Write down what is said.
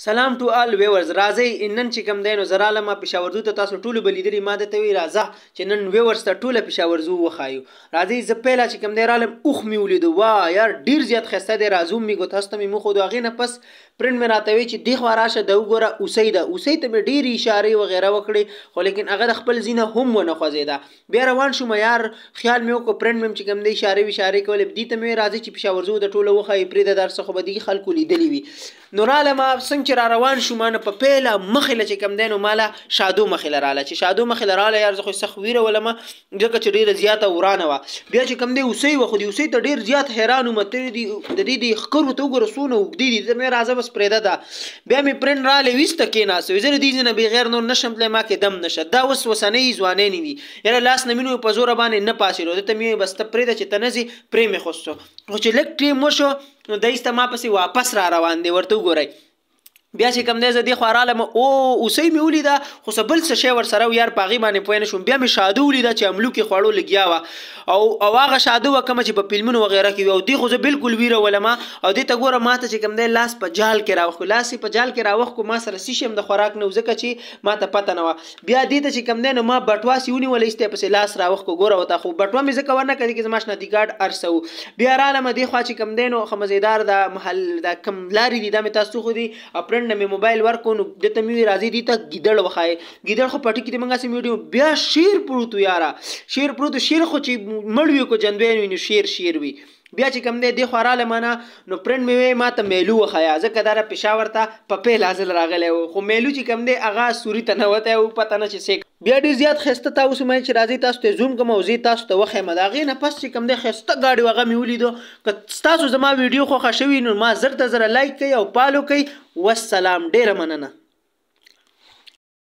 سلام ټو آل ویورز راځي نن چې کوم دینو زراله ما پېښور ته تاسو ټول بلیدري ماده ته وی راځه چې نن ویورز ته ټول پېښور زو وخایو راځي زه پهلا چې کوم دی رالم اوخ می ولید وا یار ډیر زیات خسته دی رازوم می ګوت هسته می مخ خو دغه نه پس پرنټ می راته وی چې دی خو راشه د وګوره اوسې د اوسې ته ډیر اشاره و غیره وکړي خو لیکن هغه خپل زینه هم ونه خوځیدا بیا روان شوم یار خیال می وکړ پرنټ می چې کوم دی اشاره اشاره کول دی ته می راځي چې پېښور زو د ټول وخایي پرې د درس خو به دی خلکو لیدلی وی نوراله ما څنګه چې را روان شو مان په پیله مخله چې کم دینو مالا شادو مخله رااله چې شادو مخله رااله یار زه خو سخویره ولما ځکه چې ډیره زیاته ورانه وا بیا چې کم دی اوسې و خو دی اوسې ته ډیر زیات حیران وم ته دی د دې د خکرو ته وګوره سونه وګدي دي زه راځه بس پرېده دا بیا می پرن را لويست کې ناس وې زه دې نه بغیر نور نشم تل ما کې دم نشه دا وس وسنې ځوانې نه دي یاره لاس نه مينو په زور باندې نه پاسې ورو ته مې بس ته پرېده چې تنه زی پرې مې خوستو خو چې لک ټیم وشو نو دایسته ما پسې واپس را روان دی ورته وګورئ بیا چې کم دی زه دی خواراله او اوسې مې ولیدا خو بل څه شی ور سره یار پاغي باندې پوه نه شوم بیا مې شادو ولیدا چې املوکي خوړو لګیا وا او او هغه شادو کوم چې په فلمونو وغیرہ کې او دی خو زه بالکل ویره ولما او دی ته ګوره ماته چې کم دی لاس په جال کې راوخ لاس په جال کې راوخ کو ما سره سیشم د خوراک نه وزکه چې ماته پته نه و بیا دی ته چې کم دی نو ما بټواسي ونی ولې ستې پسې لاس راوخ کو ګوره وتا خو بټوا مې زکه ورنه کړی چې ماش نه دی ګارد ارسو بیا رالم دی خو چې کم دی نو خمزیدار د محل د کم لاري دی د مې تاسو خو دی خپل فرند نه مې موبایل ورکو نو د ته مې راځي دي ته ګیدړ وخای ګیدړ خو پټی کې د منګه سم ویډیو بیا شیر پروت یارا شیر پروت شیر خو چې مړ وي کو جندوی نو شیر شیر وي بیا چې کم دی د خوراله معنا نو پرند میوي ما ته میلو وخیا ځکه دا را پېښور ته په پیل حاصل راغلی و خو میلو چې کم دی هغه سوري ته نه وته او پته نه چې بیا ډیر زیات خسته تاسو مې چې راځي تاسو ته زوم کوم او زی تاسو ته وخه مداغې نه پس چې کوم د خسته گاډي وغه مې ولیدو که تاسو زما ویډیو خوښه شوی نو ما زر ته زر لایک کړئ او پالو کړئ والسلام ډیره مننه